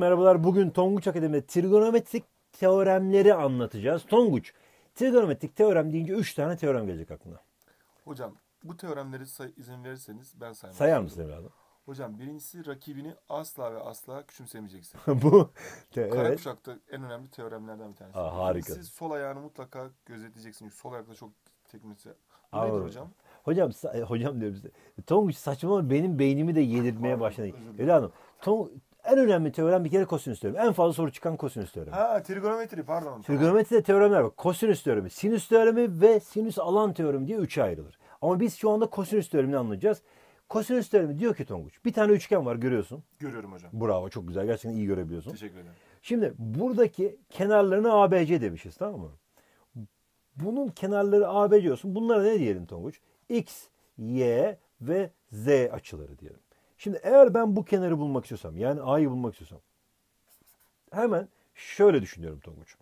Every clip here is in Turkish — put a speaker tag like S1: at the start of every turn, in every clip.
S1: Merhabalar bugün Tonguç Akademi'de trigonometrik teoremleri anlatacağız. Tonguç, trigonometrik teorem deyince 3 tane teorem gelecek aklına.
S2: Hocam bu teoremleri say- izin verirseniz ben saymam. Sayar mısın evladım? Hocam birincisi rakibini asla ve asla küçümsemeyeceksin.
S1: bu te- evet.
S2: Kuşak'ta en önemli teoremlerden bir tanesi. Aa, harika. Siz sol ayağını mutlaka gözetleyeceksin. sol ayakta çok tekmesi. Bu nedir hocam?
S1: Hocam e, hocam diyorum size. Tonguç saçmalama benim beynimi de yedirmeye başladı. Evladım. Hanım, en önemli teorem bir kere kosinüs teoremi. En fazla soru çıkan kosinüs teoremi.
S2: Ha trigonometri pardon.
S1: Trigonometride teoremler var. Kosinüs teoremi, sinüs teoremi ve sinüs alan teoremi diye üçe ayrılır. Ama biz şu anda kosinüs teoremini anlayacağız. Kosinüs teoremi diyor ki Tonguç. Bir tane üçgen var görüyorsun. Görüyorum hocam. Bravo çok güzel. Gerçekten iyi görebiliyorsun. Teşekkür ederim. Şimdi buradaki kenarlarını ABC demişiz tamam mı? Bunun kenarları ABC diyorsun. Bunlara ne diyelim Tonguç? X, Y ve Z açıları diyelim. Şimdi eğer ben bu kenarı bulmak istiyorsam yani A'yı bulmak istiyorsam hemen şöyle düşünüyorum Tonguç.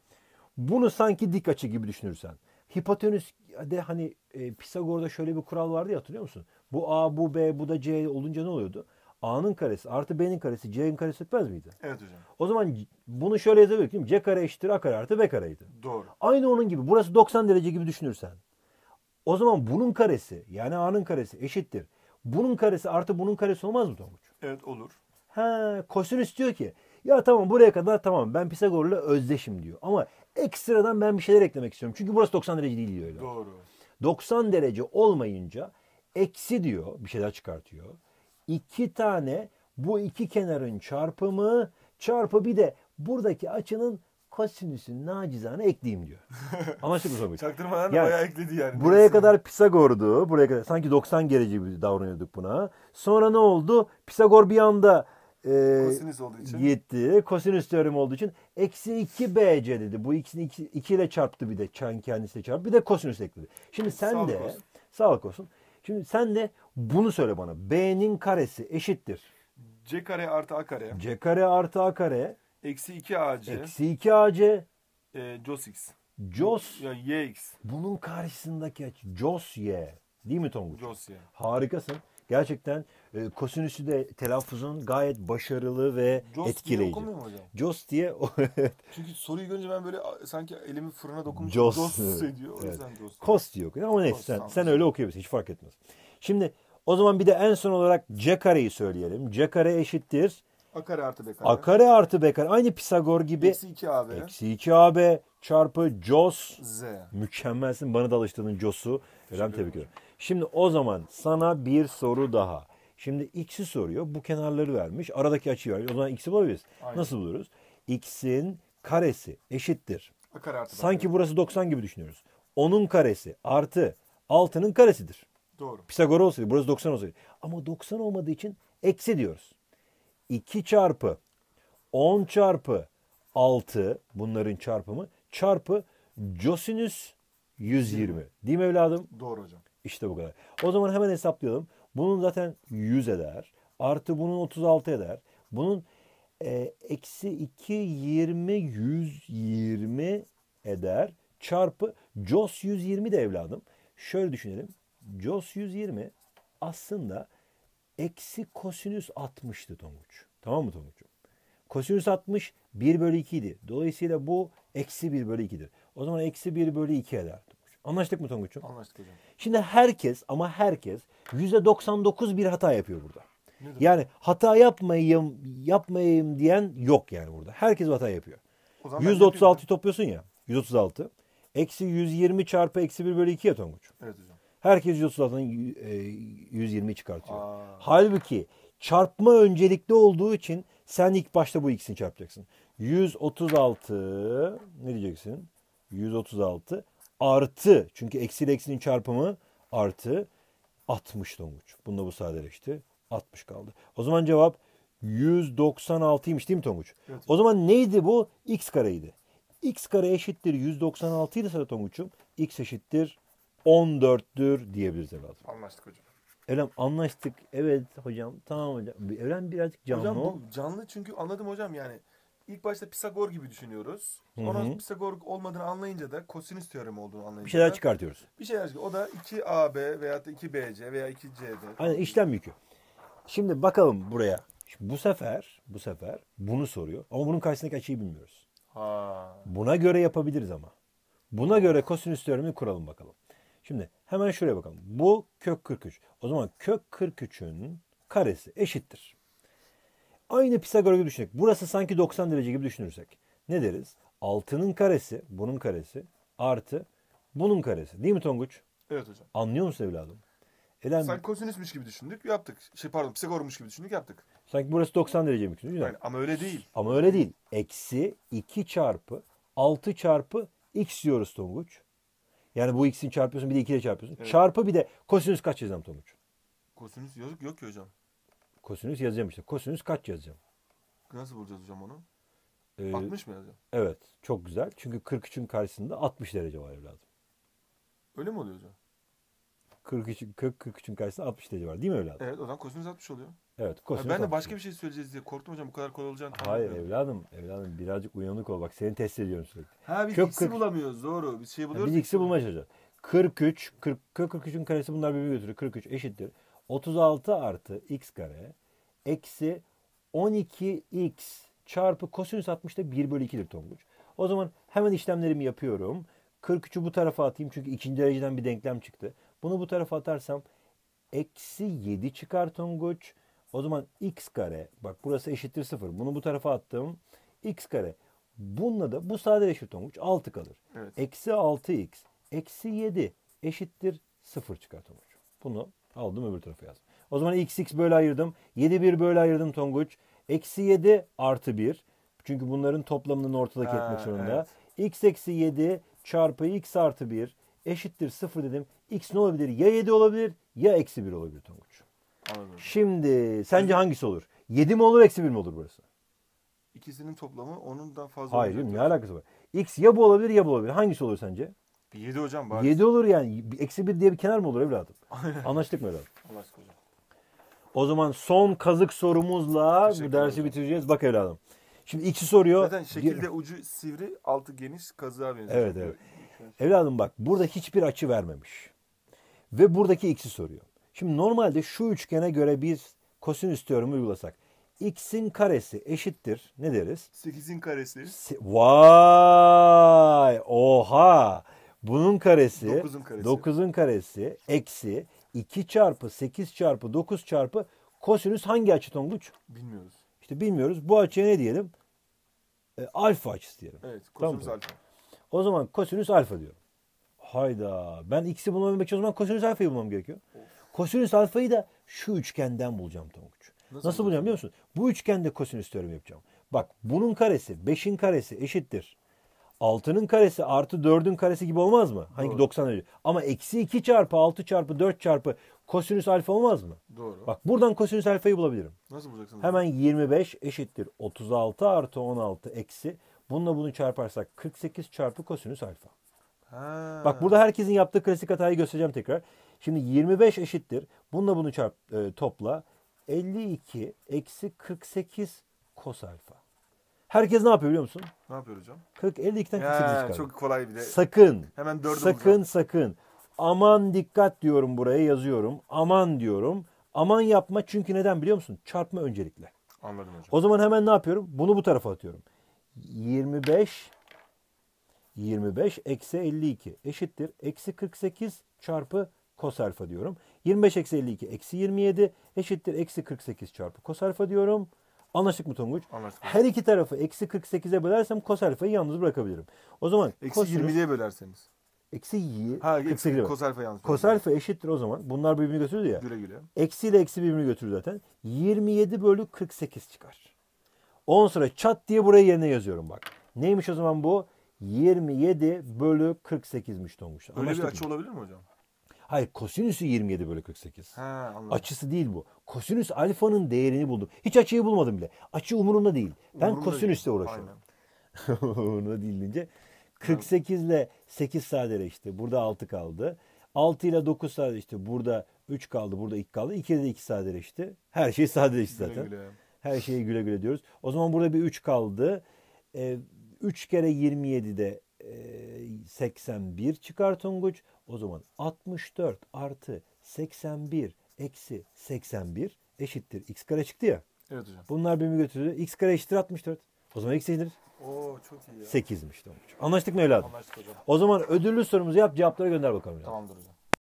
S1: Bunu sanki dik açı gibi düşünürsen. Hipotenüs de hani e, Pisagor'da şöyle bir kural vardı ya hatırlıyor musun? Bu A, bu B, bu da C olunca ne oluyordu? A'nın karesi artı B'nin karesi C'nin karesi etmez miydi? Evet hocam. O zaman bunu şöyle yazabilir miyim? C kare eşittir A kare artı B kareydi. Doğru. Aynı onun gibi. Burası 90 derece gibi düşünürsen. O zaman bunun karesi yani A'nın karesi eşittir bunun karesi artı bunun karesi olmaz mı Tonguç? Evet olur. Ha, kosinüs diyor ki ya tamam buraya kadar tamam ben Pisagor'la özdeşim diyor. Ama ekstradan ben bir şeyler eklemek istiyorum. Çünkü burası 90 derece değil diyor. Doğru. 90 derece olmayınca eksi diyor bir şeyler çıkartıyor. İki tane bu iki kenarın çarpımı çarpı bir de buradaki açının Kosinüsün nacizane ekleyeyim diyor. Anlaştık mı Somit? Çaktırmadan yani, bayağı ekledi yani. Buraya diyorsun. kadar Pisagor'du. Buraya kadar sanki 90 derece bir davranıyorduk buna. Sonra ne oldu? Pisagor bir anda e, kosinüs olduğu için. Yetti. Kosinüs teoremi olduğu için eksi 2 BC dedi. Bu ikisini 2, 2 ile çarptı bir de. Çan kendisiyle çarptı. Bir de kosinüs ekledi. Şimdi sen sağlık de olsun. sağlık olsun. Şimdi sen de bunu söyle bana. B'nin karesi eşittir.
S2: C kare artı A kare.
S1: C kare artı A kare
S2: Eksi 2 AC. Eksi
S1: 2 AC. E, Jos X. Jos. Ya yani YX. Bunun karşısındaki aç. Jos Y. Değil mi Tonguç? Jos Y. Harikasın. Gerçekten e, kosinüsü de telaffuzun gayet başarılı ve Jos etkileyici. Jos diye mu hocam? Jos diye.
S2: Çünkü soruyu görünce ben böyle sanki elimi fırına dokunmuş. Jos. Jos diyor. O evet. yüzden Jos. Kos
S1: diyor. Ama neyse sen, sen öyle okuyabilirsin. Hiç fark etmez. Şimdi o zaman bir de en son olarak C kareyi söyleyelim. C kare eşittir
S2: Akare artı B kare. artı
S1: B Aynı Pisagor gibi. Eksi 2 AB. Eksi 2 AB çarpı jos Z. Mükemmelsin. Bana da alıştırdın cos'u. Rem tebrik ederim. Şimdi o zaman sana bir soru daha. Şimdi x'i soruyor. Bu kenarları vermiş. Aradaki açıyı vermiş. O zaman x'i bulabiliriz. Aynen. Nasıl buluruz? x'in karesi eşittir.
S2: A kare artı Sanki kare.
S1: burası 90 gibi düşünüyoruz. 10'un karesi artı 6'nın karesidir. Doğru. Pisagor olsaydı burası 90 olsaydı. Ama 90 olmadığı için eksi diyoruz. 2 çarpı 10 çarpı 6 bunların çarpımı çarpı cosinüs 120. Değil mi evladım? Doğru hocam. İşte bu kadar. O zaman hemen hesaplayalım. Bunun zaten 100 eder. Artı bunun 36 eder. Bunun e, eksi 2 20 120 eder. Çarpı cos 120 de evladım. Şöyle düşünelim. Cos 120 aslında eksi kosinüs 60'tı Tonguç. Tamam mı Tonguç'um? Kosinüs 60 1 bölü 2 idi. Dolayısıyla bu eksi 1 bölü 2'dir. O zaman eksi 1 bölü 2 eder. Anlaştık mı Tonguç'um? Anlaştık hocam. Şimdi herkes ama herkes %99 bir hata yapıyor burada. Yani hata yapmayayım, yapmayayım diyen yok yani burada. Herkes hata yapıyor. %36 topluyorsun ya. 136. Eksi 120 çarpı eksi 1 bölü 2 ya Tonguç. Evet hocam. Herkes yol zaten 120 çıkartıyor. Aa. Halbuki çarpma öncelikli olduğu için sen ilk başta bu ikisini çarpacaksın. 136 ne diyeceksin? 136 artı çünkü eksi eksinin çarpımı artı 60 Tonguç. Bunda bu sadeleşti. 60 kaldı. O zaman cevap 196'ymış değil mi Tonguç? Evet. O zaman neydi bu? X kareydi. X kare eşittir 196 idi Tonguç'um. X eşittir 14'tür diyebiliriz evladım.
S2: Anlaştık hocam.
S1: Evren anlaştık. Evet hocam. Tamam hocam. Evren birazcık canlı. Hocam bu canlı çünkü anladım hocam yani.
S2: İlk başta Pisagor gibi düşünüyoruz. Sonra Hı-hı. Pisagor olmadığını anlayınca da kosinüs teoremi olduğunu anlayınca
S1: Bir şeyler da, çıkartıyoruz.
S2: Bir şeyler çıkartıyoruz. O da 2AB veya 2BC veya 2CD. Aynen
S1: işlem yükü. Şimdi bakalım buraya. Şimdi bu sefer bu sefer bunu soruyor. Ama bunun karşısındaki açıyı bilmiyoruz. Ha. Buna göre yapabiliriz ama. Buna göre kosinüs teoremi kuralım bakalım. Şimdi hemen şuraya bakalım. Bu kök 43. O zaman kök 43'ün karesi eşittir. Aynı Pisagor gibi düşünelim. Burası sanki 90 derece gibi düşünürsek. Ne deriz? 6'nın karesi, bunun karesi artı bunun karesi. Değil mi Tonguç? Evet hocam. Anlıyor musun evladım? Elen... Sanki
S2: kosinüsmüş gibi düşündük
S1: yaptık. Şey pardon Pisagor'muş gibi düşündük yaptık. Sanki burası 90 derece mi düşündük? Yani, ama öyle değil. Ama öyle değil. Eksi 2 çarpı 6 çarpı x diyoruz Tonguç. Yani bu ikisini çarpıyorsun bir de 2 çarpıyorsun. Evet. Çarpı bir de kosinüs kaç yazacağım Tomuç?
S2: Kosinüs yazık yok ki hocam.
S1: Kosinüs yazacağım işte. Kosinüs kaç yazacağım?
S2: Nasıl bulacağız hocam onu?
S1: Ee, 60 mı yazacağım? Evet. Çok güzel. Çünkü 43'ün karşısında 60 derece var evladım. Öyle mi oluyor hocam? 43, 40, 43'ün karşısında 60 derece var değil mi evladım?
S2: Evet o zaman kosinüs 60 oluyor.
S1: Evet. Kosmik ben de başka
S2: bir şey söyleyeceğiz diye korktum hocam bu kadar kolay olacağını Hayır evladım,
S1: evladım birazcık uyanık ol bak seni test ediyorum sürekli.
S2: Ha biz Kök x'i 40 bulamıyoruz doğru. Biz şey buluyoruz. Biz
S1: x'i bulmaya çalışıyoruz. 43, 40, kök 43'ün karesi bunlar birbirini götürür. 43 eşittir. 36 artı x kare eksi 12x çarpı kosinüs 60'da 1 bölü 2'dir Tonguç. O zaman hemen işlemlerimi yapıyorum. 43'ü bu tarafa atayım çünkü ikinci dereceden bir denklem çıktı. Bunu bu tarafa atarsam eksi 7 çıkar Tonguç. O zaman x kare bak burası eşittir 0. Bunu bu tarafa attım. x kare. Bununla da bu sadeleşir Tonguç 6 kalır. Evet. Eksi 6x eksi 7 eşittir 0 çıkar Tonguç. Bunu aldım öbür tarafa yazdım. O zaman x x böyle ayırdım. 7 1 böyle ayırdım Tonguç. Eksi 7 artı 1. Çünkü bunların toplamının ortadaki ha, etmek zorunda. Evet. x eksi 7 çarpı x artı 1 eşittir 0 dedim. x ne olabilir? Ya 7 olabilir ya eksi 1 olabilir Tonguç. Anladım. Şimdi sence hangisi olur? 7 mi olur eksi 1 mi olur burası? İkisinin
S2: toplamı onun da fazla Hayır değil mi? ne
S1: alakası var? X ya bu olabilir ya bu olabilir. Hangisi olur sence? Bir
S2: 7 hocam bari. 7 olur
S1: yani. Eksi 1 diye bir kenar mı olur evladım? Anlaştık mı evladım? Allah hocam. O zaman son kazık sorumuzla bu dersi ederim. bitireceğiz. Bak evladım. Şimdi X'i soruyor. Zaten şekilde
S2: ucu sivri, altı geniş kazığa benziyor. Evet, evet.
S1: Evladım bak burada hiçbir açı vermemiş. Ve buradaki X'i soruyor. Şimdi normalde şu üçgene göre bir kosinüs teoremi uygulasak. X'in karesi eşittir. Ne deriz?
S2: 8'in karesi. Se
S1: Vay! Oha! Bunun karesi 9'un karesi. 9'un karesi eksi 2 çarpı 8 çarpı 9 çarpı kosinüs hangi açı Tonguç? Bilmiyoruz. İşte bilmiyoruz. Bu açıya ne diyelim? E, alfa açısı diyelim. Evet. Kosinüs tamam. alfa. O zaman kosinüs alfa diyorum. Hayda. Ben x'i bulabilmek için o zaman kosinüs alfayı bulmam gerekiyor. Kosinüs alfayı da şu üçgenden bulacağım Tonguç. Nasıl, Nasıl bulacağım biliyor musun? Bu üçgende kosinüs teoremi yapacağım. Bak bunun karesi 5'in karesi eşittir. 6'nın karesi artı 4'ün karesi gibi olmaz mı? Hangi 90 derece. Ama eksi 2 çarpı 6 çarpı 4 çarpı kosinüs alfa olmaz mı? Doğru. Bak buradan kosinüs alfayı bulabilirim. Nasıl bulacaksın? Hemen 25 eşittir 36 artı 16 eksi. Bununla bunu çarparsak 48 çarpı kosinüs alfa.
S2: Ha. Bak
S1: burada herkesin yaptığı klasik hatayı göstereceğim tekrar. Şimdi 25 eşittir. Bununla bunu çarp e, topla. 52 eksi 48 kos alfa. Herkes ne yapıyor biliyor musun? Ne yapıyor hocam? 40 52'den 48 çıkar. Çok kolay bir de. Sakın. Hemen dördü Sakın bulacağım. sakın. Aman dikkat diyorum buraya yazıyorum. Aman diyorum. Aman yapma çünkü neden biliyor musun? Çarpma öncelikle. Anladım hocam. O zaman hemen ne yapıyorum? Bunu bu tarafa atıyorum. 25 25 eksi 52 eşittir. Eksi 48 çarpı Kos alfa diyorum. 25 eksi 52 eksi 27 eşittir eksi 48 çarpı kos alfa diyorum. Anlaştık mı Tonguç? Anlaştık. Her iki tarafı eksi 48'e bölersem kos alfayı yalnız bırakabilirim. O zaman eksi kosinüs,
S2: bölerseniz.
S1: Eksi 7. Ha, eksi, eksi kos alfa yalnız. Kos alfa eşittir o zaman. Bunlar birbirini götürür ya. Güle güle. Eksi ile eksi birbirini götürür zaten. 27 bölü 48 çıkar. 10 sonra çat diye buraya yerine yazıyorum bak. Neymiş o zaman bu? 27 bölü 48'miş Tonguç. öyle bir açı olabilir mi hocam? Hayır kosinüsü 27 bölü 48. Ha, Açısı değil bu. Kosinüs alfanın değerini buldum. Hiç açıyı bulmadım bile. Açı umurumda değil. Ben umurumda kosinüsle uğraşıyorum. umurumda değil deyince. 48 ile 8 sadeleşti. Burada 6 kaldı. 6 ile 9 sadeleşti. Burada 3 kaldı. Burada 2 kaldı. 2 ile 2 sadeleşti. Her şey sadeleşti zaten. Güle güle. Her şeyi güle güle diyoruz. O zaman burada bir 3 kaldı. Ee, 3 kere 27'de e, 81 çıkar Tonguç. O zaman 64 artı 81 eksi 81 eşittir. X kare çıktı ya. Evet hocam. Bunlar birbirini götürdü. X kare eşittir 64. O zaman x eşittir. Oo çok iyi ya. 8'miş Tonguç. Anlaştık mı evladım? Anlaştık hocam. O zaman ödüllü sorumuzu yap cevapları gönder bakalım. Evladım. Tamamdır hocam.